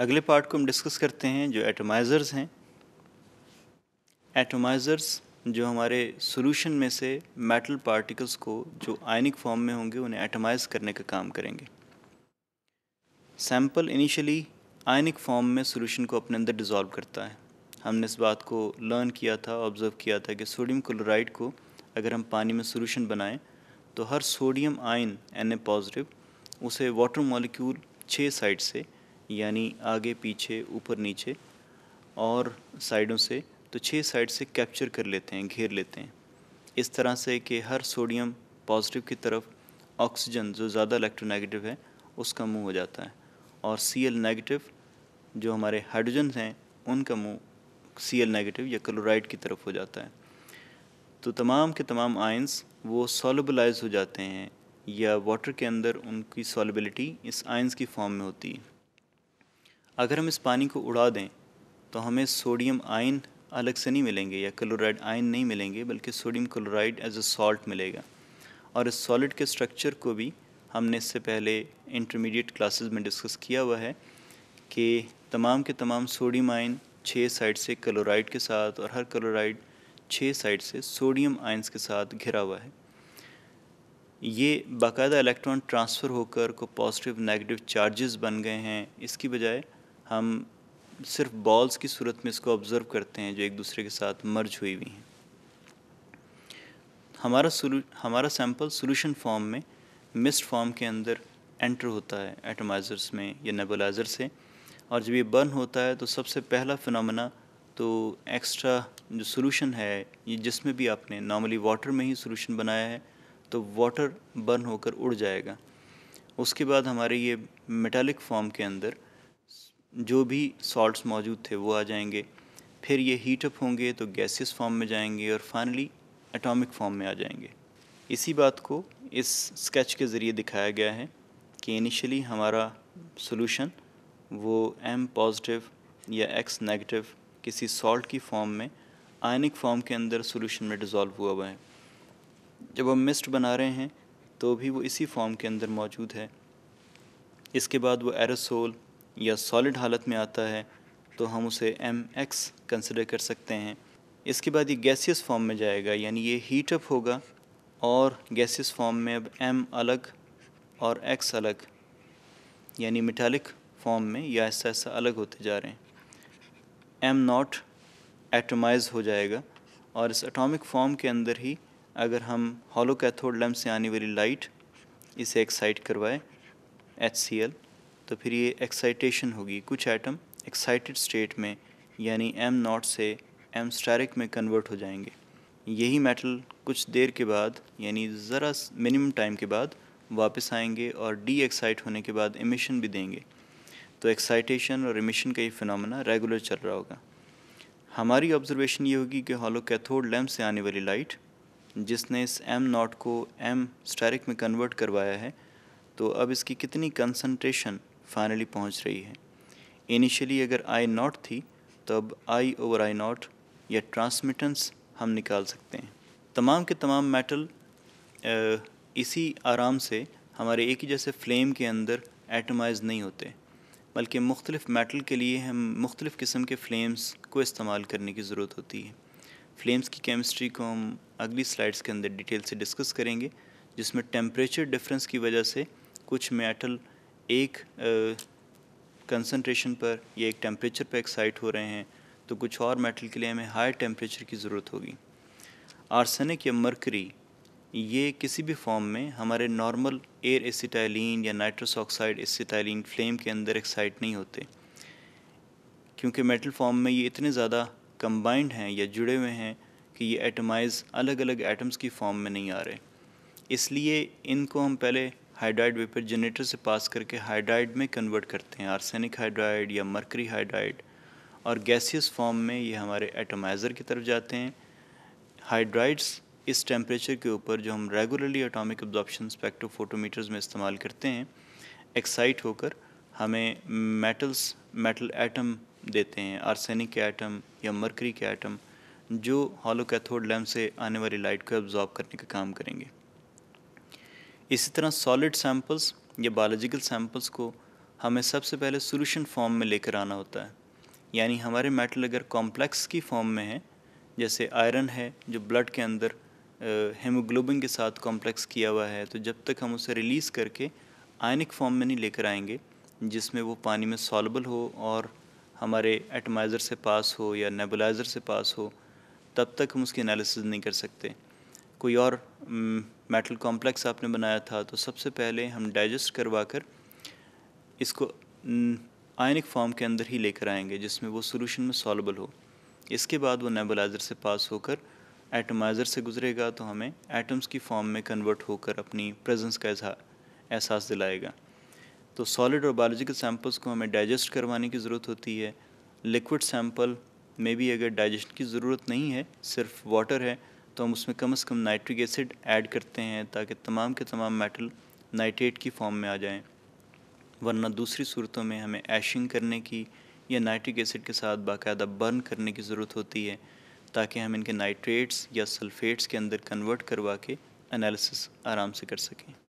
अगले पार्ट को हम डिस्कस करते हैं जो एटमाइज़र्स हैं एटमाइज़र्स जो हमारे सोल्यूशन में से मेटल पार्टिकल्स को जो आयनिक फॉर्म में होंगे उन्हें एटमाइज़ करने का काम करेंगे सैम्पल इनिशियली आयनिक फॉर्म में सोल्यूशन को अपने अंदर डिज़ोल्व करता है हमने इस बात को लर्न किया था ऑब्ज़र्व किया था कि सोडियम क्लोराइड को अगर हम पानी में सोल्यूशन बनाएं तो हर sodium ion N A positive उसे वाटर मॉलिक्यूल छः साइड से यानी आगे पीछे ऊपर नीचे और साइडों से तो छः साइड से कैप्चर कर लेते हैं घेर लेते हैं इस तरह से कि हर सोडियम पॉजिटिव की तरफ ऑक्सीजन जो ज़्यादा इलेक्ट्रोनेगेटिव है उसका मुंह हो जाता है और सी एल नेगेटिव जो हमारे हाइड्रोजन हैं उनका मुंह सी एल नेगेटिव या क्लोराइड की तरफ हो जाता है तो तमाम के तमाम आयंस वो सॉलबलाइज हो जाते हैं या वाटर के अंदर उनकी सॉलेबिलिटी इस आयंस की फॉर्म में होती है अगर हम इस पानी को उड़ा दें तो हमें सोडियम आयन अलग से नहीं मिलेंगे या क्लोराइड आयन नहीं मिलेंगे बल्कि sodium chloride as a salt मिलेगा और इस सॉलिड के स्ट्रक्चर को भी हमने इससे पहले इंटरमीडिएट क्लासेस में डिस्कस किया हुआ है कि तमाम के तमाम सोडियम आयन छः साइड से क्लोराइड के साथ और हर क्लोराइड छः साइड से सोडियम आयन्स के साथ घिरा हुआ है ये बाकायदा इलेक्ट्रॉन ट्रांसफ़र होकर को पॉजिटिव नेगेटिव चार्जेस बन गए हैं इसकी बजाय हम सिर्फ बॉल्स की सूरत में इसको ऑब्ज़र्व करते हैं जो एक दूसरे के साथ मर्ज हुई हुई हैं हमारा हमारा सैंपल सोल्यूशन फॉर्म में मिस्ट फॉर्म के अंदर एंटर होता है एटमाइज़र्स में या नेबुलाइज़र से और जब ये बर्न होता है तो सबसे पहला फिनमिना तो एक्स्ट्रा जो सॉल्यूशन है ये जिसमें भी आपने नॉर्मली वाटर में ही सोलूशन बनाया है तो वाटर बर्न होकर उड़ जाएगा उसके बाद हमारे ये मेटालिक फॉर्म के अंदर जो भी सॉल्ट्स मौजूद थे वो आ जाएंगे फिर ये हीट अप होंगे तो गैसेस फॉर्म में जाएंगे और फाइनली एटॉमिक फॉर्म में आ जाएंगे इसी बात को इस स्केच के ज़रिए दिखाया गया है कि इनिशियली हमारा सॉल्यूशन वो एम पॉजिटिव या एक्स नेगेटिव किसी सॉल्ट की फॉर्म में आयनिक फॉर्म के अंदर सॉल्यूशन में डिज़ोल्व हुआ हुआ है जब हम मिस्ट बना रहे हैं तो भी वो इसी फॉर्म के अंदर मौजूद है इसके बाद वो एरोसोल या सॉलिड हालत में आता है तो हम उसे एम एक्स कंसिडर कर सकते हैं इसके बाद ये गैसियस फॉर्म में जाएगा यानी ये हीट अप होगा और गैसियस फॉर्म में अब एम अलग और एक्स अलग यानी मेटालिक फॉर्म में या ऐसा ऐसा अलग होते जा रहे हैं एम नॉट एटमाइज हो जाएगा और इस एटॉमिक फॉर्म के अंदर ही अगर हम हॉलो कैथोड लैम्प से आने वाली लाइट इसे एक्साइट करवाए एच सी एल तो फिर ये एक्साइटेशन होगी कुछ आइटम एक्साइटेड स्टेट में यानी एम नॉट से एम स्टारिक में कन्वर्ट हो जाएंगे यही मेटल कुछ देर के बाद यानी ज़रा मिनिमम टाइम के बाद वापस आएंगे और डी एक्साइट होने के बाद इमिशन भी देंगे तो एक्साइटेशन और इमिशन का ये फिनमिना रेगुलर चल रहा होगा हमारी ऑब्जर्वेशन ये होगी कि हॉलो कैथोड लैम्प से आने वाली लाइट जिसने इस एम नॉट को एम स्टारिक में कन्वर्ट करवाया है तो अब इसकी कितनी कंसनट्रेशन फाइनली पहुंच रही है इनिशियली अगर आई नॉट थी तब आई ओवर आई नॉट या ट्रांसमिटेंस हम निकाल सकते हैं तमाम के तमाम मेटल इसी आराम से हमारे एक ही जैसे फ्लेम के अंदर एटमाइज नहीं होते बल्कि मुख्तलिफ मेटल के लिए हम मुख्तलिफ़ किस्म के फ्लेम्स को इस्तेमाल करने की ज़रूरत होती है फ्लेम्स की केमिस्ट्री को हम अगली स्लाइड्स के अंदर डिटेल से डिस्कस करेंगे जिसमें टेम्परेचर डिफरेंस की वजह से कुछ मेटल एक कंसनट्रेशन पर या एक टेम्परेचर पर एक्साइट हो रहे हैं तो कुछ और मेटल के लिए हमें हाई टेम्परेचर की ज़रूरत होगी आर्सेनिक या मरकरी ये किसी भी फॉर्म में हमारे नॉर्मल एयर एसिटाइलिन या नाइट्रस ऑक्साइड एसिटाइलिन फ्लेम के अंदर एक्साइट नहीं होते क्योंकि मेटल फॉर्म में ये इतने ज़्यादा कंबाइंड हैं या जुड़े हुए हैं कि ये एटमाइज अलग अलग एटम्स की फॉर्म में नहीं आ रहे इसलिए इनको हम पहले हाइड्राइड वेपर जनरेटर से पास करके हाइड्राइड में कन्वर्ट करते हैं आर्सेनिक हाइड्राइड या मरकरी हाइड्राइड और गैसियस फॉर्म में ये हमारे एटोमाइज़र की तरफ जाते हैं हाइड्राइड्स इस टेम्परेचर के ऊपर जो हम रेगुलरली एटॉमिक एब्जॉर्प्शन स्पेक्ट्रोफोटोमीटर्स में इस्तेमाल करते हैं एक्साइट होकर हमें मेटल्स मेटल एटम देते हैं आर्सेनिक के एटम या मरकरी के एटम जो हॉलो कैथोड लैम्प से आने वाली लाइट को एब्जॉर्ब करने का काम करेंगे इसी तरह सॉलिड सैम्पल्स या बायोलॉजिकल सैम्पल्स को हमें सबसे पहले सॉल्यूशन फॉर्म में लेकर आना होता है यानी हमारे मेटल अगर कॉम्प्लेक्स की फॉर्म में है जैसे आयरन है जो ब्लड के अंदर हेमोग्लोबिन के साथ कॉम्प्लेक्स किया हुआ है तो जब तक हम उसे रिलीज़ करके आयनिक फॉर्म में नहीं लेकर आएंगे जिसमें वो पानी में सॉलबल हो और हमारे एटमाइज़र से पास हो या नेबुलाइज़र से पास हो तब तक हम उसकी एनालिसिस नहीं कर सकते कोई और मेटल कॉम्प्लेक्स आपने बनाया था तो सबसे पहले हम डाइजेस्ट करवा कर इसको आयनिक फॉर्म के अंदर ही लेकर आएंगे जिसमें वो सोल्यूशन में सॉलेबल हो इसके बाद वो नेबलाइज़र से पास होकर एटमाइज़र से गुजरेगा तो हमें एटम्स की फॉर्म में कन्वर्ट होकर अपनी प्रेजेंस का एहसास दिलाएगा तो सॉलिड और बायोलॉजिकल सैम्पल्स को हमें डाइजेस्ट करवाने की ज़रूरत होती है लिक्विड सैम्पल में भी अगर डाइजेशन की ज़रूरत नहीं है सिर्फ वाटर है तो हम उसमें कम से कम नाइट्रिक एसिड ऐड करते हैं ताकि तमाम के तमाम मेटल नाइट्रेट की फॉर्म में आ जाएं वरना दूसरी सूरतों में हमें ऐशिंग करने की या नाइट्रिक एसिड के साथ बाकायदा बर्न करने की ज़रूरत होती है ताकि हम इनके नाइट्रेट्स या सल्फेट्स के अंदर कन्वर्ट करवा के एनालिसिस आराम से कर सकें